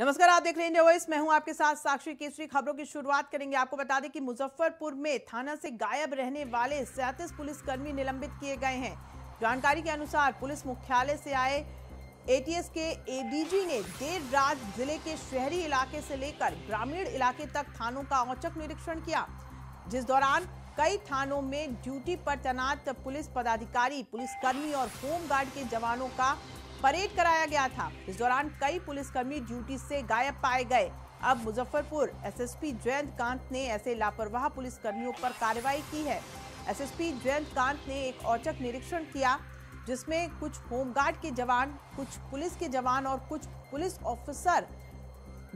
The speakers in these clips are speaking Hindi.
नमस्कार आप देख रहे हैं इंडिया वॉइस मैं हूं आपके साथ साक्षी केसरी खबरों की शुरुआत करेंगे आपको बता दें कि मुजफ्फरपुर में थाना से गायब रहने वाले सैंतीस पुलिसकर्मी निलंबित किए गए हैं जानकारी के अनुसार पुलिस मुख्यालय से आए एटीएस के एडीजी ने देर रात जिले के शहरी इलाके से लेकर ग्रामीण इलाके तक थानों का औचक निरीक्षण किया जिस दौरान कई थानों में ड्यूटी पर तैनात पुलिस पदाधिकारी पुलिसकर्मी और होमगार्ड के जवानों का परेड कराया गया था इस दौरान कई पुलिसकर्मी ड्यूटी से गायब पाए गए अब मुजफ्फरपुर एसएसपी जयंत कांत ने ऐसे लापरवाह पुलिसकर्मियों पर कार्रवाई की है एसएसपी जयंत कांत ने एक औचक निरीक्षण किया जिसमें कुछ होमगार्ड के जवान कुछ पुलिस के जवान और कुछ पुलिस ऑफिसर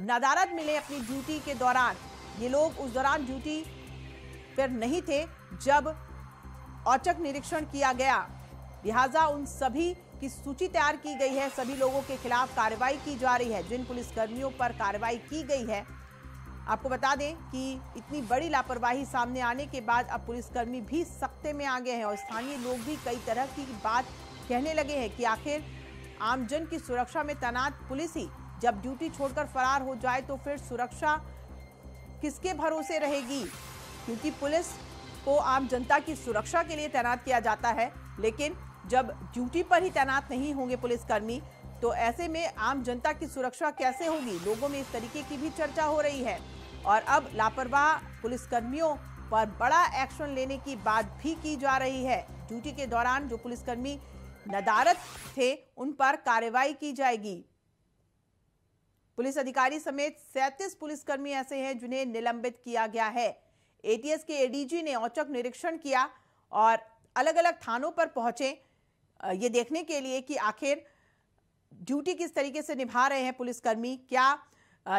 नदारद मिले अपनी ड्यूटी के दौरान ये लोग उस दौरान ड्यूटी पर नहीं थे जब औचक निरीक्षण किया गया लिहाजा उन सभी की सूची तैयार की गई है सभी लोगों के खिलाफ कार्रवाई की जा रही है जिन पुलिसकर्मियों पर कार्रवाई की गई है आपको बता दें कि इतनी बड़ी लापरवाही सामने आने के बाद अब पुलिसकर्मी भी सख्ते में आ गए हैं और स्थानीय लोग भी कई तरह की बात कहने लगे हैं कि आखिर आमजन की सुरक्षा में तैनात पुलिस ही जब ड्यूटी छोड़कर फरार हो जाए तो फिर सुरक्षा किसके भरोसे रहेगी क्योंकि पुलिस को आम जनता की सुरक्षा के लिए तैनात किया जाता है लेकिन जब ड्यूटी पर ही तैनात नहीं होंगे पुलिसकर्मी तो ऐसे में आम जनता की सुरक्षा कैसे होगी लोगों में इस तरीके की भी चर्चा हो रही है और अब लापरवाह पुलिसकर्मियों पर बड़ा एक्शन लेने की बात भी की जा रही है ड्यूटी के दौरान जो पुलिसकर्मी नदारत थे उन पर कार्रवाई की जाएगी पुलिस अधिकारी समेत सैतीस पुलिसकर्मी ऐसे हैं जिन्हें निलंबित किया गया है एटीएस के एडीजी ने औचक निरीक्षण किया और अलग अलग थानों पर पहुंचे ये देखने के लिए कि आखिर ड्यूटी किस तरीके से निभा रहे हैं पुलिसकर्मी क्या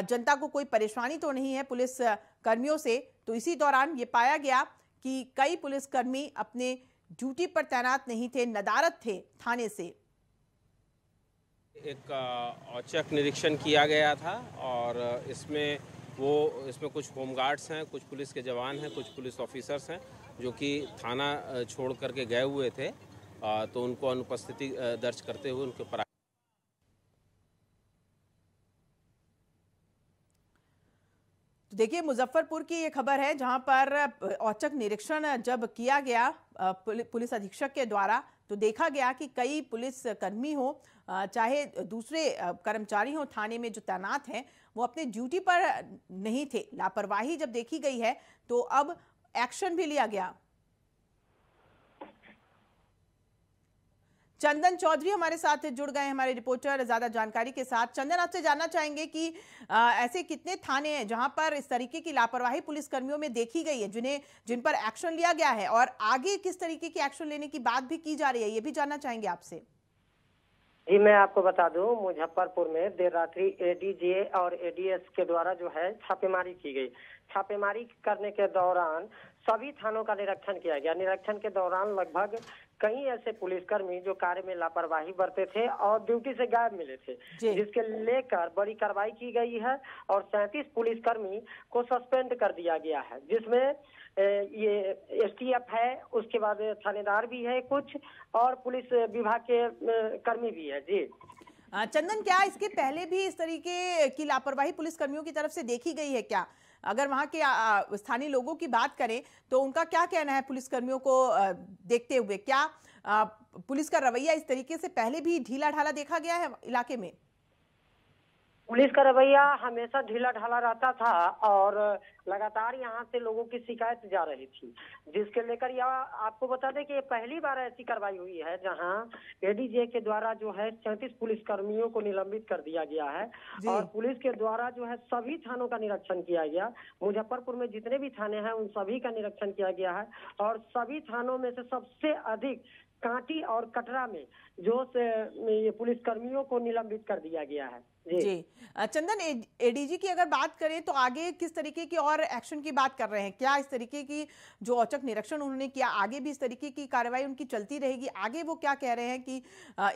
जनता को कोई परेशानी तो नहीं है पुलिस कर्मियों से तो इसी दौरान ये पाया गया कि कई पुलिसकर्मी अपने ड्यूटी पर तैनात नहीं थे नदारत थे थाने से एक औचक निरीक्षण किया गया था और इसमें वो इसमें कुछ होमगार्ड्स हैं कुछ पुलिस के जवान हैं कुछ पुलिस ऑफिसर्स हैं जो कि थाना छोड़ करके गए हुए थे तो उनको अनुपस्थिति दर्ज करते हुए उनके ऊपर तो देखिए मुजफ्फरपुर की ये खबर है जहां पर औचक निरीक्षण जब किया गया पुलिस अधीक्षक के द्वारा तो देखा गया कि कई पुलिस कर्मी हो चाहे दूसरे कर्मचारी हो थाने में जो तैनात हैं वो अपने ड्यूटी पर नहीं थे लापरवाही जब देखी गई है तो अब एक्शन भी लिया गया चंदन चौधरी हमारे साथ जुड़ गए हमारे रिपोर्टर ज्यादा जानकारी के साथ चंदन आपसे जानना चाहेंगे कि आ, ऐसे कितने थाने हैं जहां पर इस तरीके की लापरवाही पुलिस कर्मियों में देखी गई है जिन्हें जिन पर एक्शन लिया गया है और आगे किस तरीके की एक्शन लेने की बात भी की जा रही है ये भी जानना चाहेंगे आपसे जी मैं आपको बता दूं मुजफ्फरपुर में देर रात्रि एडीजे और एडीएस के द्वारा जो है छापेमारी की गई छापेमारी करने के दौरान सभी थानों का निरीक्षण किया गया निरीक्षण के दौरान लगभग कई ऐसे पुलिसकर्मी जो कार्य में लापरवाही बरते थे और ड्यूटी से गायब मिले थे जिसके लेकर बड़ी कार्रवाई की गई है और सैंतीस पुलिसकर्मी को सस्पेंड कर दिया गया है जिसमें ये एसटीएफ है उसके बाद थानेदार भी है कुछ और पुलिस विभाग के कर्मी भी है जी चंदन क्या इसके पहले भी इस तरीके की लापरवाही पुलिसकर्मियों की तरफ से देखी गई है क्या अगर वहाँ के स्थानीय लोगों की बात करें तो उनका क्या कहना है पुलिसकर्मियों को देखते हुए क्या पुलिस का रवैया इस तरीके से पहले भी ढीला ढाला देखा गया है इलाके में पुलिस का रवैया हमेशा ढीला ढाला रहता था और लगातार यहाँ से लोगों की शिकायत जा रही थी जिसके लेकर यह आपको बता दें कि पहली बार ऐसी कार्रवाई हुई है जहाँ एडीजे के द्वारा जो है सैंतीस पुलिस कर्मियों को निलंबित कर दिया गया है और पुलिस के द्वारा जो है सभी थानों का निरीक्षण किया गया मुजफ्फरपुर में जितने भी थाने हैं उन सभी का निरीक्षण किया गया है और सभी थानों में से सबसे अधिक कांटी और कटरा में जो ये पुलिस कर्मियों को निलंबित कर दिया गया है जी, जी। चंदन एडीजी की अगर बात करें तो आगे किस तरीके की और एक्शन की बात कर रहे हैं क्या इस तरीके की जो औचक निरीक्षण उन्होंने किया आगे भी इस तरीके की कार्रवाई उनकी चलती रहेगी आगे वो क्या कह रहे हैं कि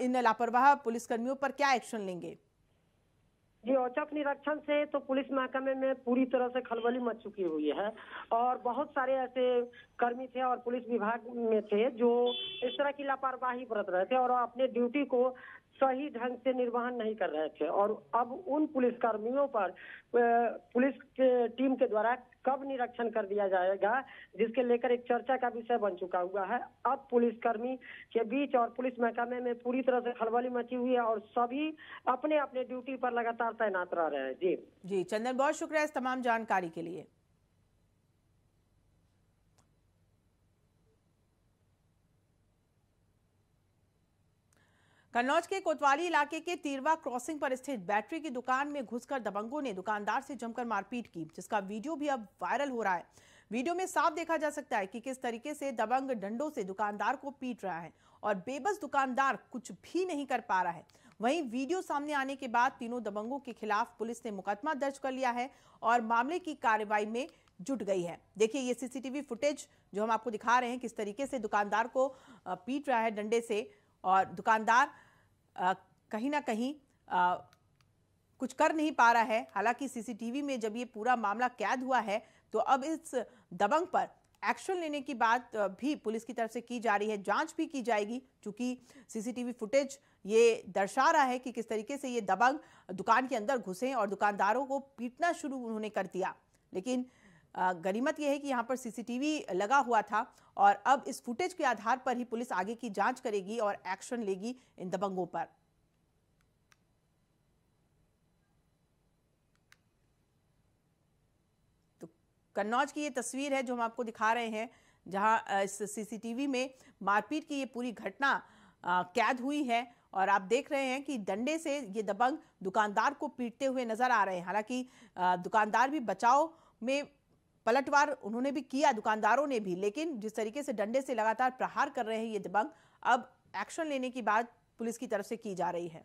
इन लापरवाह पुलिसकर्मियों पर क्या एक्शन लेंगे जी औचक निरीक्षण से तो पुलिस महकमे में पूरी तरह से खलबली मच चुकी हुई है और बहुत सारे ऐसे कर्मी थे और पुलिस विभाग में थे जो इस तरह की लापरवाही बरत रहे थे और अपने ड्यूटी को सही ढंग से निर्वहन नहीं कर रहे थे और अब उन पुलिसकर्मियों पर पुलिस के टीम के द्वारा कब निरीक्षण कर दिया जाएगा जिसके लेकर एक चर्चा का विषय बन चुका हुआ है अब पुलिसकर्मी के बीच और पुलिस महकमे में पूरी तरह से खलबली मची हुई है और सभी अपने अपने ड्यूटी पर लगातार तैनात रह रहे हैं जी जी चंदन बहुत शुक्रिया इस तमाम जानकारी के लिए कन्नौज के कोतवाली इलाके के तीरवा क्रॉसिंग पर स्थित बैटरी की दुकान में घुसकर दबंगों ने दुकानदार से जमकर मारपीट की जिसका वीडियो भी अब वायरल हो रहा है वीडियो में साफ देखा जा सकता है कि किस तरीके से दबंग डंडों से दुकानदार को पीट रहा है और बेबस दुकानदार कुछ भी नहीं कर पा रहा है वहीं वीडियो सामने आने के बाद तीनों दबंगों के खिलाफ पुलिस ने मुकदमा दर्ज कर लिया है और मामले की कार्रवाई में जुट गई है देखिए ये सीसीटीवी फुटेज जो हम आपको दिखा रहे हैं किस तरीके से दुकानदार को पीट रहा है डंडे से और दुकानदार कहीं ना कहीं कुछ कर नहीं पा रहा है हालांकि सीसीटीवी में जब ये पूरा मामला कैद हुआ है तो अब इस दबंग पर एक्शन लेने की बात भी पुलिस की तरफ से की जा रही है जांच भी की जाएगी क्योंकि सीसीटीवी फुटेज ये दर्शा रहा है कि किस तरीके से ये दबंग दुकान के अंदर घुसे और दुकानदारों को पीटना शुरू उन्होंने कर दिया लेकिन गरिमत यह है कि यहाँ पर सीसीटीवी लगा हुआ था और अब इस फुटेज के आधार पर ही पुलिस आगे की जांच करेगी और एक्शन लेगी इन दबंगों पर तो कन्नौज की ये तस्वीर है जो हम आपको दिखा रहे हैं जहां इस सीसीटीवी में मारपीट की ये पूरी घटना कैद हुई है और आप देख रहे हैं कि डंडे से ये दबंग दुकानदार को पीटते हुए नजर आ रहे हैं हालांकि दुकानदार भी बचाव में पलटवार उन्होंने भी किया दुकानदारों ने भी लेकिन जिस तरीके से डंडे से लगातार प्रहार कर रहे हैं ये दबंग अब एक्शन लेने की बात पुलिस की तरफ से की जा रही है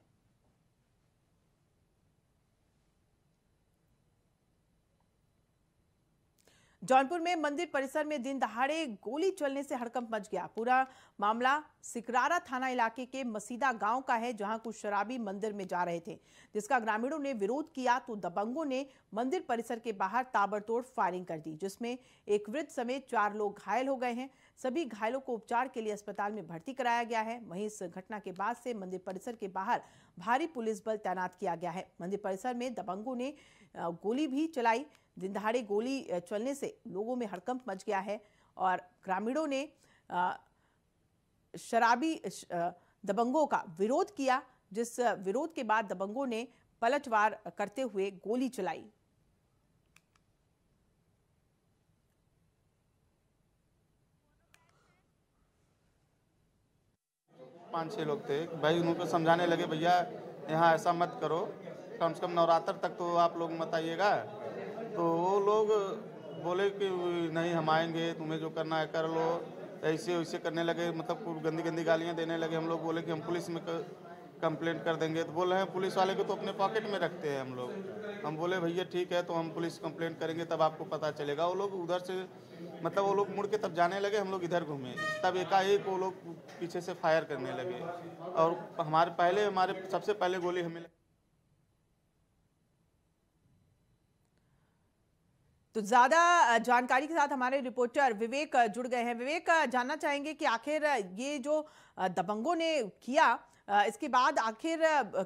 जौनपुर में मंदिर परिसर में दिन दहाड़े गोली चलने से हड़कंप मच गया पूरा मामला सिकरारा थाना इलाके के मसीदा गांव का है जहां कुछ शराबी मंदिर में जा रहे थे जिसका ग्रामीणों ने विरोध किया तो दबंगों ने मंदिर परिसर के बाहर ताबड़तोड़ फायरिंग कर दी जिसमें एक वृद्ध समेत चार लोग घायल हो गए हैं सभी घायलों को उपचार के लिए अस्पताल में भर्ती कराया गया है वहीं इस घटना के बाद से मंदिर परिसर के बाहर भारी पुलिस बल तैनात किया गया है मंदिर परिसर में दबंगों ने गोली भी चलाई दिन दहाड़े गोली चलने से लोगों में हड़कंप मच गया है और ग्रामीणों ने शराबी दबंगों का विरोध किया जिस विरोध के बाद दबंगों ने पलटवार करते हुए गोली चलाई पांच छह लोग थे भाई उनको समझाने लगे भैया यहाँ ऐसा मत करो कम से कम नवरात्र तक तो आप लोग मत आइएगा तो वो लोग बोले कि नहीं हम आएंगे तुम्हें जो करना है कर लो ऐसे वैसे करने लगे मतलब गंदी गंदी गालियाँ देने लगे हम लोग बोले कि हम पुलिस में कंप्लेंट कर देंगे तो बोल रहे हैं हाँ, पुलिस वाले को तो अपने पॉकेट में रखते हैं हम लोग हम बोले भैया ठीक है तो हम पुलिस कंप्लेंट करेंगे तब आपको पता चलेगा वो लोग उधर से मतलब वो लोग मुड़ के तब जाने लगे हम लोग इधर घूमे तब एकाएक वो लोग पीछे से फायर करने लगे और हमारे पहले हमारे सबसे पहले गोली हमें तो ज्यादा जानकारी के साथ हमारे रिपोर्टर विवेक जुड़ गए हैं विवेक जानना चाहेंगे कि आखिर ये जो दबंगों ने किया इसके बाद आखिर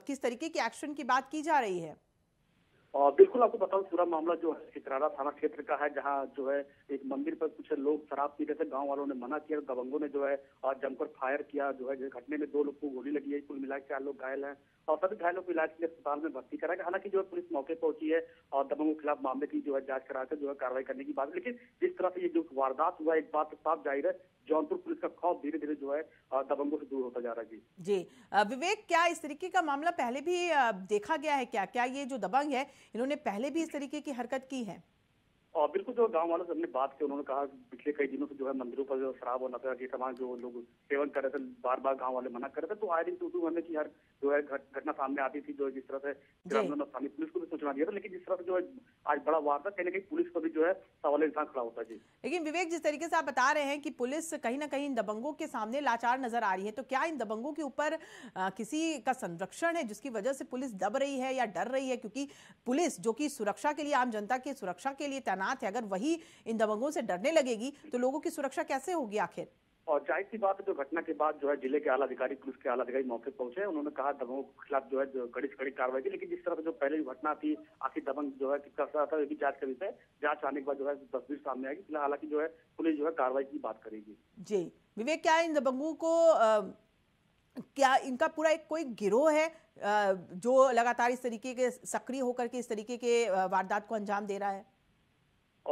किस तरीके की एक्शन की बात की जा रही है बिल्कुल आपको बताऊं पूरा मामला जो है चित्रारा थाना क्षेत्र का है जहां जो है एक मंदिर पर कुछ लोग शराब पी रहे थे गांव वालों ने मना किया दबंगों ने जो है जमकर फायर किया जो है घटने में दो लोग को गोली लगी है कुल मिला चार लोग घायल हैं और सभी घायलों को इलाज के लिए अस्पताल में भर्ती कराया हालांकि जो है पुलिस मौके पहुंची है और दबंगों के खिलाफ मामले की जो है जांच कराकर जो है कार्रवाई करने की बात लेकिन जिस तरह से ये जो वारदात हुआ एक बात साफ जाहिर है जौनपुर पुलिस का खौफ धीरे धीरे जो है दबंगों से दूर होता जा रहा है जी विवेक क्या इस तरीके का मामला पहले भी देखा गया है क्या क्या ये जो दबंग है इन्होंने पहले भी इस तरीके की हरकत की है और बिल्कुल जो गांव वालों से हमने बात की उन्होंने कहा पिछले कई दिनों से जो है मंदिरों पर जो शराब और नशा के तमाम जो लोग सेवन कर रहे थे बार बार गांव वाले मना कर रहे थे तो आए दिन तो हमने की हर जो है घटना सामने आती थी जो जिस तरह से स्थानीय पुलिस को भी सूचना दिया था लेकिन जिस तरह से जो है आज बड़ा वार था कहीं ना कहीं पुलिस को भी जो है सवाल इंसान खड़ा होता जी लेकिन विवेक जिस तरीके से आप बता रहे हैं कि पुलिस कहीं ना कहीं इन दबंगों के सामने लाचार नजर आ रही है तो क्या इन दबंगों के ऊपर किसी का संरक्षण है जिसकी वजह से पुलिस दब रही है या डर रही है क्योंकि पुलिस जो की सुरक्षा के लिए आम जनता की सुरक्षा के लिए तैनात तैनात है अगर वही इन दबंगों से डरने लगेगी तो लोगों की सुरक्षा कैसे होगी आखिर और जाहिर सी बात है जो घटना के बाद जो है जिले के आला अधिकारी पुलिस के आला अधिकारी मौके पर पहुंचे उन्होंने कहा दबंगों के खिलाफ जो है कड़ी से कड़ी कार्रवाई की लेकिन जिस तरह से जो पहले भी घटना थी आखिर दबंग जो है किस तरह था भी जांच करी विषय जांच आने के बाद जो है तस्वीर सामने आएगी फिलहाल हालांकि जो है पुलिस जो है कार्रवाई की बात करेगी जी विवेक क्या इन दबंगों को क्या इनका पूरा एक कोई गिरोह है जो लगातार इस तरीके के सक्रिय होकर के इस तरीके के वारदात को अंजाम दे रहा है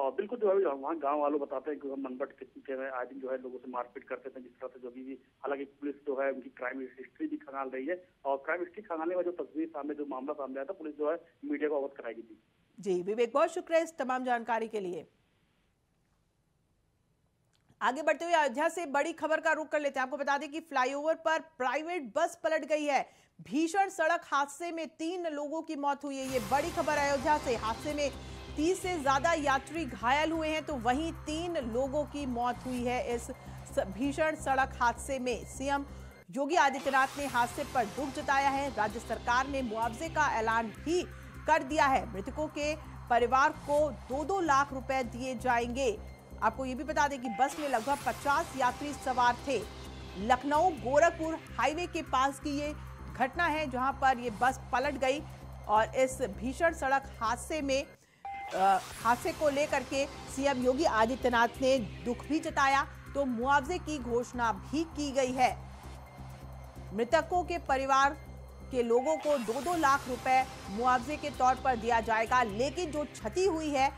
और बिल्कुल जो है वहाँ गांव वालों बताते हैं कि हम मनबट के पीछे में आए दिन जो है लोगों से मारपीट करते थे जिस तरह से जो भी हालांकि पुलिस जो है उनकी क्राइम हिस्ट्री भी खंगाल रही है और क्राइम हिस्ट्री खंगालने का जो तस्वीर सामने जो मामला सामने आया था पुलिस जो है मीडिया को अवगत कराएगी थी जी विवेक बहुत शुक्रिया इस तमाम जानकारी के लिए आगे बढ़ते हुए अयोध्या से बड़ी खबर का रुख कर लेते हैं आपको बता दें कि फ्लाईओवर पर प्राइवेट बस पलट गई है भीषण सड़क हादसे में तीन लोगों की मौत हुई है ये बड़ी खबर अयोध्या से हादसे में तीस से ज़्यादा यात्री घायल हुए हैं तो वहीं तीन लोगों की मौत हुई है इस भीषण सड़क हादसे में सीएम योगी आदित्यनाथ ने हादसे पर दुख जताया है राज्य सरकार ने मुआवजे का ऐलान भी कर दिया है मृतकों के परिवार को दो दो लाख रुपए दिए जाएंगे आपको ये भी बता दें कि बस में लगभग 50 यात्री सवार थे लखनऊ गोरखपुर हाईवे के पास की ये घटना है जहां पर ये बस पलट गई और इस भीषण सड़क हादसे में हादसे को लेकर के सीएम योगी आदित्यनाथ ने दुख भी जताया तो मुआवजे की घोषणा भी की गई है मृतकों के परिवार के लोगों को दो दो लाख रुपए मुआवजे के तौर पर दिया जाएगा लेकिन जो क्षति हुई है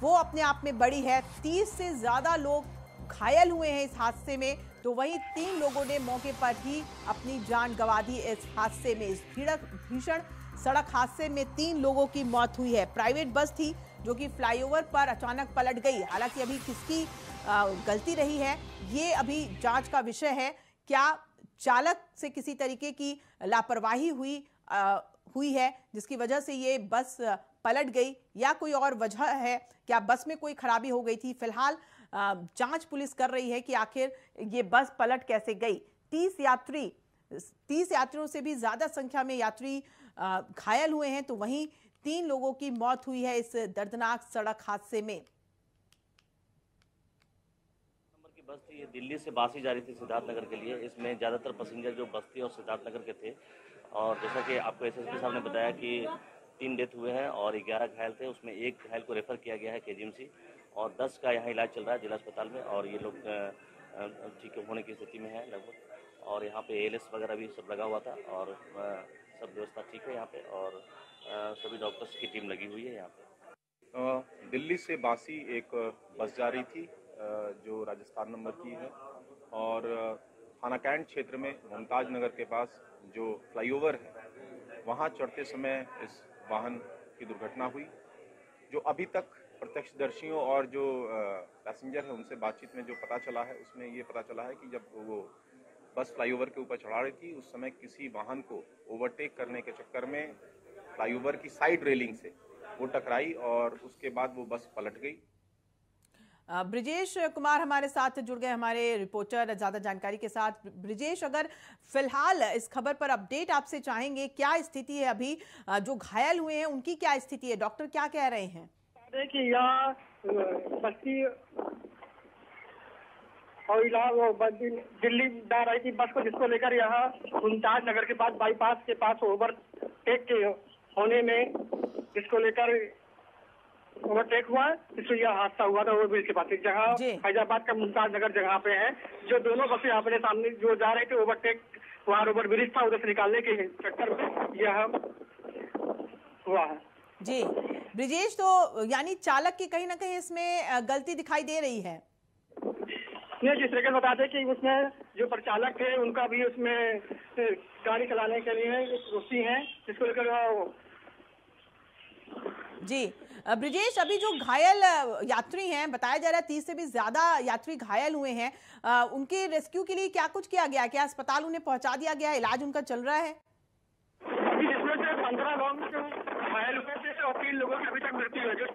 वो अपने आप में बड़ी है तीस से ज़्यादा लोग घायल हुए हैं इस हादसे में तो वहीं तीन लोगों ने मौके पर ही अपनी जान गंवा दी इस हादसे में इस भीड़क भीषण सड़क हादसे में तीन लोगों की मौत हुई है प्राइवेट बस थी जो कि फ्लाईओवर पर अचानक पलट गई हालांकि अभी किसकी गलती रही है ये अभी जांच का विषय है क्या चालक से किसी तरीके की लापरवाही हुई आ, हुई है जिसकी वजह से ये बस पलट गई या कोई और वजह है क्या बस में कोई खराबी हो गई थी फिलहाल जांच पुलिस कर रही है कि आखिर ये बस पलट कैसे गई तीस यात्री तीस यात्रियों से भी ज़्यादा संख्या में यात्री घायल हुए हैं तो वहीं तीन लोगों की मौत हुई है इस दर्दनाक सड़क हादसे में बस थी ये दिल्ली से बासी जा रही थी सिद्धार्थनगर के लिए इसमें ज़्यादातर पैसेंजर जो बस्ती और सिद्धार्थनगर के थे और जैसा कि आपको एस साहब ने बताया कि तीन डेथ हुए हैं और ग्यारह घायल थे उसमें एक घायल को रेफर किया गया है के और दस का यहाँ इलाज चल रहा है जिला अस्पताल में और ये लोग ठीक होने की स्थिति में है लगभग और यहाँ पे एल वगैरह भी सब लगा हुआ था और सब व्यवस्था ठीक है यहाँ पे और सभी डॉक्टर्स की टीम लगी हुई है यहाँ पे दिल्ली से बासी एक बस जा रही थी जो राजस्थान नंबर की है और थाना कैंट क्षेत्र में मुमताज नगर के पास जो फ्लाईओवर है वहाँ चढ़ते समय इस वाहन की दुर्घटना हुई जो अभी तक प्रत्यक्षदर्शियों और जो पैसेंजर है उनसे बातचीत में जो पता चला है उसमें ये पता चला है कि जब वो बस फ्लाईओवर के ऊपर चढ़ा रही थी उस समय किसी वाहन को ओवरटेक करने के चक्कर में फ्लाईओवर की साइड रेलिंग से वो टकराई और उसके बाद वो बस पलट गई ब्रिजेश कुमार हमारे साथ जुड़ गए हमारे रिपोर्टर ज्यादा जानकारी के साथ ब्रिजेश अगर फिलहाल इस खबर पर अपडेट आपसे चाहेंगे क्या स्थिति है अभी जो घायल हुए हैं उनकी क्या स्थिति है डॉक्टर क्या कह रहे हैं देखिए यहाँ बस्ती और इलाहाबाद दिल्ली जा रही थी बस को जिसको लेकर यहाँ मुमताज नगर के पास बाईपास के पास ओवर टेक के होने में जिसको लेकर ओवरटेक हुआ इसलिए यह हादसा हुआ था ओवरब्रिज के पास एक जगह फैजाबाद का मुमताज नगर जगह पे है जो दोनों बसें अपने सामने जो जा रहे थे ओवरटेक वहाँ ओवरब्रिज था उधर से निकालने के चक्कर में यह हुआ है जी ब्रिजेश तो यानी चालक की कहीं ना कहीं इसमें गलती दिखाई दे रही है उसने जिस तरह बता दें कि उसमें जो प्रचालक थे उनका भी उसमें गाड़ी चलाने के लिए रुचि है जिसको लेकर जी ब्रिजेश अभी जो घायल यात्री हैं बताया जा रहा है तीस से भी ज्यादा यात्री घायल हुए हैं उनके रेस्क्यू के लिए क्या कुछ किया गया क्या अस्पताल उन्हें पहुंचा दिया गया इलाज उनका चल रहा है अभी जिसमें से पंद्रह लोग घायल हुए थे और तीन लोगों की अभी तक मृत्यु है जो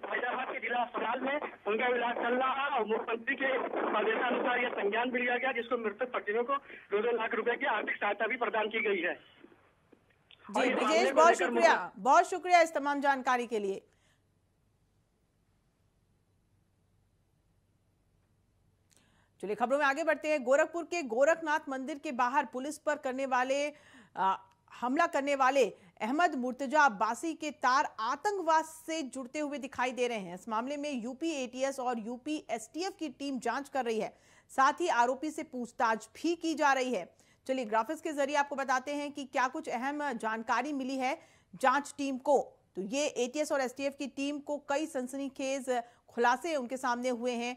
जिला अस्पताल में उनका इलाज चल रहा है और मुख्यमंत्री के आदेशानुसार यह संज्ञान भी लिया गया जिसको मृतक पक्षियों को दो दो लाख रुपए की आर्थिक सहायता भी प्रदान की गई है जी ब्रिजेश बहुत शुक्रिया बहुत शुक्रिया इस तमाम जानकारी के लिए चलिए खबरों में आगे बढ़ते हैं गोरखपुर के गोरखनाथ मंदिर के बाहर पुलिस पर करने वाले आ, हमला करने वाले अहमद मुर्तजा अब्बासी के तार आतंकवाद से जुड़ते हुए दिखाई दे रहे हैं इस मामले में यूपी एटीएस और यूपी एसटीएफ की टीम जांच कर रही है साथ ही आरोपी से पूछताछ भी की जा रही है चलिए ग्राफिक्स के जरिए आपको बताते हैं कि क्या कुछ अहम जानकारी मिली है जांच टीम को तो ये एटीएस और एसटीएफ की टीम को कई सनसनीखेज खुलासे उनके सामने हुए हैं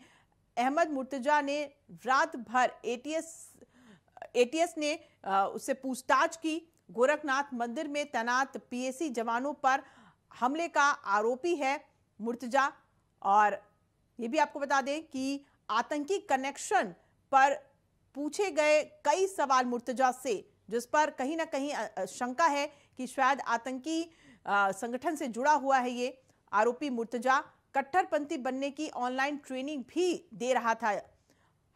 अहमद मुर्तजा ने रात भर एटीएस एटीएस ने उससे पूछताछ की गोरखनाथ मंदिर में तैनात पीएसी जवानों पर हमले का आरोपी है मुर्तजा और ये भी आपको बता दें कि आतंकी कनेक्शन पर पूछे गए कई सवाल मुर्तजा से जिस पर कहीं ना कहीं शंका है कि शायद आतंकी संगठन से जुड़ा हुआ है ये आरोपी मुर्तजा कट्टरपंथी बनने की ऑनलाइन ट्रेनिंग भी दे रहा था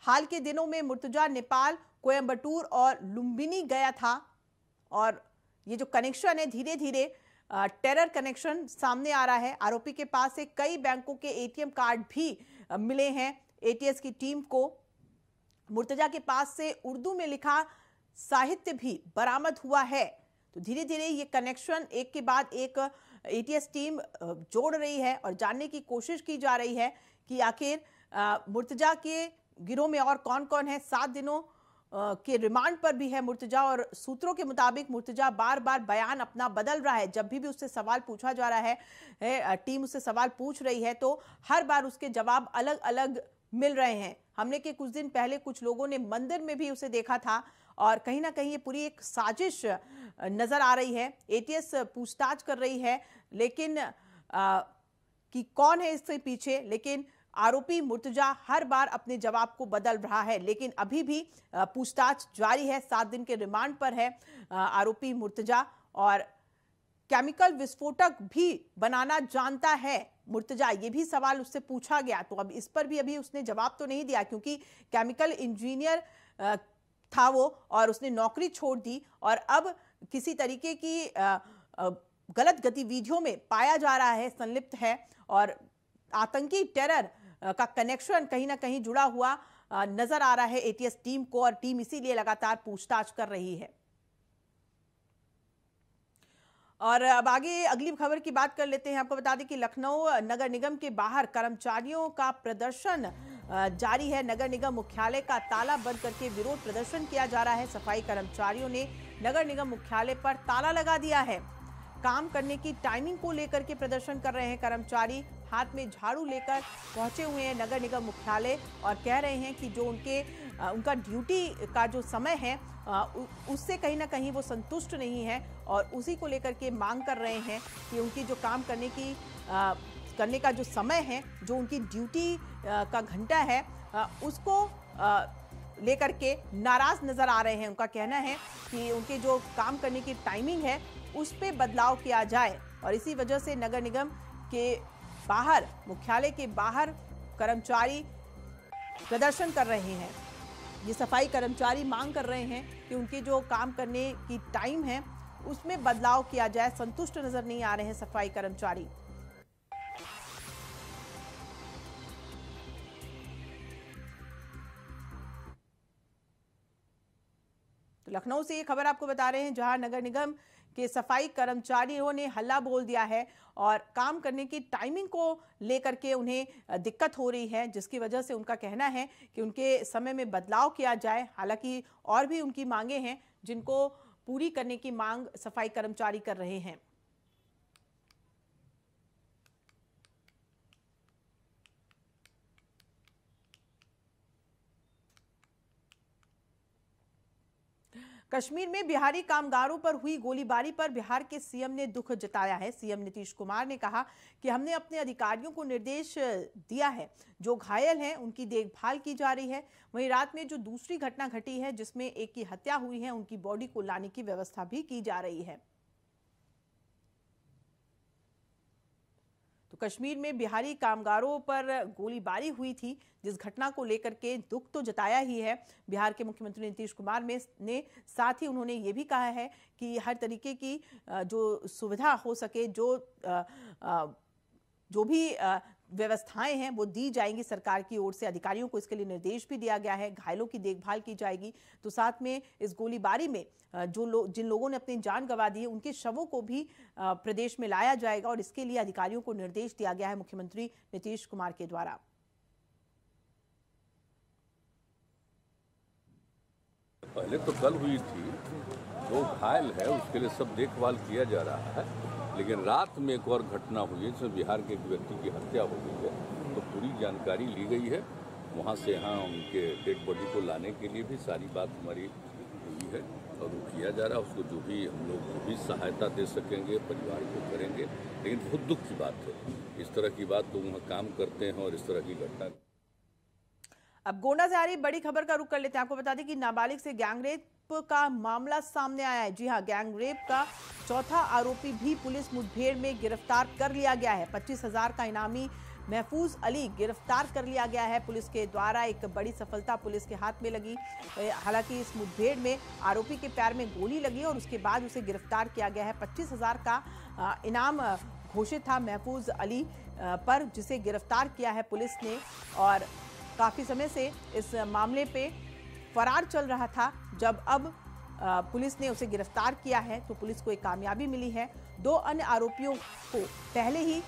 हाल के दिनों में मुर्तजा नेपाल कोयम्बटूर और लुम्बिनी गया था और ये जो कनेक्शन है धीरे धीरे टेरर कनेक्शन सामने आ रहा है आरोपी के पास से कई बैंकों के एटीएम कार्ड भी मिले हैं एटीएस की टीम को मुर्तजा के पास से उर्दू में लिखा साहित्य भी बरामद हुआ है तो धीरे धीरे ये कनेक्शन एक के बाद एक एटीएस टीम जोड़ रही है और जानने की कोशिश की जा रही है कि आखिर मुर्तजा के गिरोह में और कौन कौन है सात दिनों के रिमांड पर भी है मुर्तजा और सूत्रों के मुताबिक मुर्तजा बार बार बयान अपना बदल रहा है जब भी भी उससे सवाल पूछा जा रहा है, टीम उससे सवाल पूछ रही है तो हर बार उसके जवाब अलग अलग मिल रहे हैं हमले के कुछ दिन पहले कुछ लोगों ने मंदिर में भी उसे देखा था और कहीं ना कहीं ये पूरी एक साजिश नज़र आ रही है एटीएस पूछताछ कर रही है लेकिन आ, कि कौन है इसके पीछे लेकिन आरोपी मुर्तजा हर बार अपने जवाब को बदल रहा है लेकिन अभी भी पूछताछ जारी है सात दिन के रिमांड पर है आरोपी मुर्तजा और केमिकल विस्फोटक भी बनाना जानता है मुर्तजा ये भी सवाल उससे पूछा गया तो अब इस पर भी अभी उसने जवाब तो नहीं दिया क्योंकि केमिकल इंजीनियर था वो और उसने नौकरी छोड़ दी और अब किसी तरीके की गलत गतिविधियों में पाया जा रहा है संलिप्त है और आतंकी टेरर का कनेक्शन कहीं ना कहीं जुड़ा हुआ नजर आ रहा है एटीएस टीम को और टीम इसीलिए लगातार पूछताछ कर रही है और अब आगे अगली खबर की बात कर लेते हैं आपको बता दें कि लखनऊ नगर निगम के बाहर कर्मचारियों का प्रदर्शन जारी है नगर निगम मुख्यालय का ताला बंद करके विरोध प्रदर्शन किया जा रहा है सफाई कर्मचारियों ने नगर निगम मुख्यालय पर ताला लगा दिया है काम करने की टाइमिंग को लेकर के प्रदर्शन कर रहे हैं कर्मचारी हाथ में झाड़ू लेकर पहुंचे हुए हैं नगर निगम मुख्यालय और कह रहे हैं कि जो उनके उनका ड्यूटी का जो समय है उससे कहीं ना कहीं वो संतुष्ट नहीं है और उसी को लेकर के मांग कर रहे हैं कि उनकी जो काम करने की करने का जो समय है जो उनकी ड्यूटी का घंटा है उसको लेकर के नाराज नज़र आ रहे हैं उनका कहना है कि उनके जो काम करने की टाइमिंग है उस पर बदलाव किया जाए और इसी वजह से नगर निगम के बाहर मुख्यालय के बाहर कर्मचारी प्रदर्शन कर रहे हैं ये सफाई कर्मचारी मांग कर रहे हैं कि उनके जो काम करने की टाइम है उसमें बदलाव किया जाए संतुष्ट नजर नहीं आ रहे हैं सफाई कर्मचारी तो लखनऊ से ये खबर आपको बता रहे हैं जहां नगर निगम कि सफाई कर्मचारियों ने हल्ला बोल दिया है और काम करने की टाइमिंग को लेकर के उन्हें दिक्कत हो रही है जिसकी वजह से उनका कहना है कि उनके समय में बदलाव किया जाए हालांकि और भी उनकी मांगे हैं जिनको पूरी करने की मांग सफाई कर्मचारी कर रहे हैं कश्मीर में बिहारी कामगारों पर हुई गोलीबारी पर बिहार के सीएम ने दुख जताया है सीएम नीतीश कुमार ने कहा कि हमने अपने अधिकारियों को निर्देश दिया है जो घायल हैं उनकी देखभाल की जा रही है वहीं रात में जो दूसरी घटना घटी है जिसमें एक की हत्या हुई है उनकी बॉडी को लाने की व्यवस्था भी की जा रही है कश्मीर में बिहारी कामगारों पर गोलीबारी हुई थी जिस घटना को लेकर के दुख तो जताया ही है बिहार के मुख्यमंत्री नीतीश कुमार में ने साथ ही उन्होंने ये भी कहा है कि हर तरीके की जो सुविधा हो सके जो जो भी व्यवस्थाएं हैं वो दी जाएंगी सरकार की ओर से अधिकारियों को इसके लिए निर्देश भी दिया गया है घायलों की देखभाल की जाएगी तो साथ में इस गोलीबारी में जो लोग जिन लोगों ने अपनी जान गंवा दी है उनके शवों को भी प्रदेश में लाया जाएगा और इसके लिए अधिकारियों को निर्देश दिया गया है मुख्यमंत्री नीतीश कुमार के द्वारा पहले तो कल हुई थी जो घायल है उसके लिए सब देखभाल किया जा रहा है लेकिन रात में एक और घटना हुई है जिसमें बिहार के एक व्यक्ति की हत्या हो गई है तो पूरी जानकारी ली गई है वहाँ से यहाँ उनके डेड बॉडी को लाने के लिए भी सारी बात हमारी हुई है और वो किया जा रहा है उसको जो भी हम लोग जो भी सहायता दे सकेंगे परिवार को करेंगे लेकिन बहुत दुख की बात है इस तरह की बात तो वहाँ काम करते हैं और इस तरह की घटना अब गोंडा से आ रही बड़ी खबर का रुख कर लेते हैं आपको बता दें कि नाबालिग से गैंगरेप रेप का मामला सामने आया है जी हां गैंग रेप का चौथा आरोपी भी पुलिस मुठभेड़ में गिरफ्तार कर लिया गया है पच्चीस हजार का इनामी महफूज अली गिरफ्तार कर लिया गया है पुलिस के द्वारा एक बड़ी सफलता पुलिस के हाथ में लगी हालांकि इस मुठभेड़ में आरोपी के पैर में गोली लगी और उसके बाद उसे गिरफ्तार किया गया है पच्चीस हजार का इनाम घोषित था महफूज अली पर जिसे गिरफ्तार किया है पुलिस ने और काफ़ी समय से इस मामले पे फरार चल रहा था जब अब पुलिस ने उसे गिरफ्तार किया है तो पुलिस को एक कामयाबी मिली है दो अन्य आरोपियों को पहले ही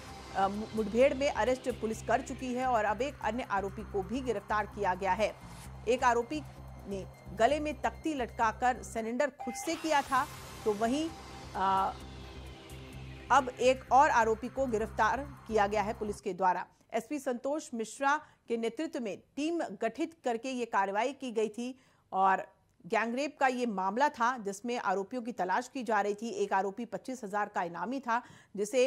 मुठभेड़ में अरेस्ट पुलिस कर चुकी है और अब एक अन्य आरोपी को भी गिरफ्तार किया गया है एक आरोपी ने गले में तख्ती लटकाकर सिलेंडर खुद से किया था तो वहीं अब एक और आरोपी को गिरफ्तार किया गया है पुलिस के द्वारा एसपी संतोष मिश्रा के नेतृत्व में टीम गठित करके ये कार्रवाई की गई थी और गैंगरेप का ये मामला था जिसमें आरोपियों की तलाश की जा रही थी एक आरोपी पच्चीस हजार का इनामी था जिसे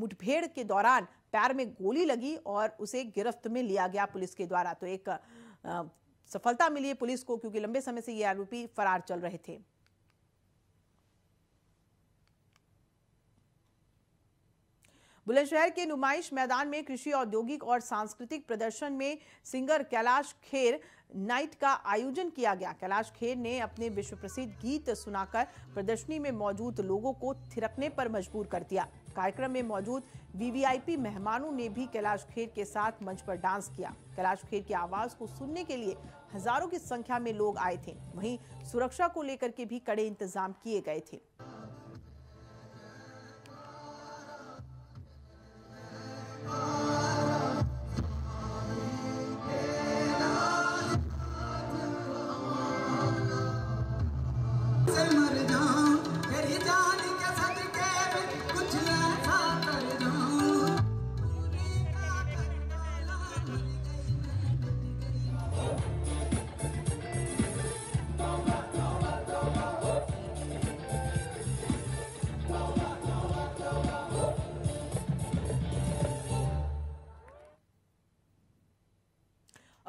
मुठभेड़ के दौरान पैर में गोली लगी और उसे गिरफ्त में लिया गया पुलिस के द्वारा तो एक आ, सफलता मिली है पुलिस को क्योंकि लंबे समय से ये आरोपी फरार चल रहे थे बुलंदशहर के नुमाइश मैदान में कृषि औद्योगिक और सांस्कृतिक प्रदर्शन में सिंगर कैलाश खेर नाइट का आयोजन किया गया कैलाश खेर ने अपने विश्व प्रसिद्ध गीत सुनाकर प्रदर्शनी में मौजूद लोगों को थिरकने पर मजबूर कर दिया कार्यक्रम में मौजूद वीवीआईपी मेहमानों ने भी कैलाश खेर के साथ मंच पर डांस किया कैलाश खेर की आवाज को सुनने के लिए हजारों की संख्या में लोग आए थे वहीं सुरक्षा को लेकर के भी कड़े इंतजाम किए गए थे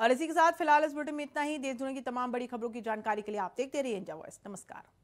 और इसी के साथ फिलहाल इस बुलेटिन में इतना ही देश दुनिया की तमाम बड़ी खबरों की जानकारी के लिए आप देखते रहिए इंडिया वॉइस नमस्कार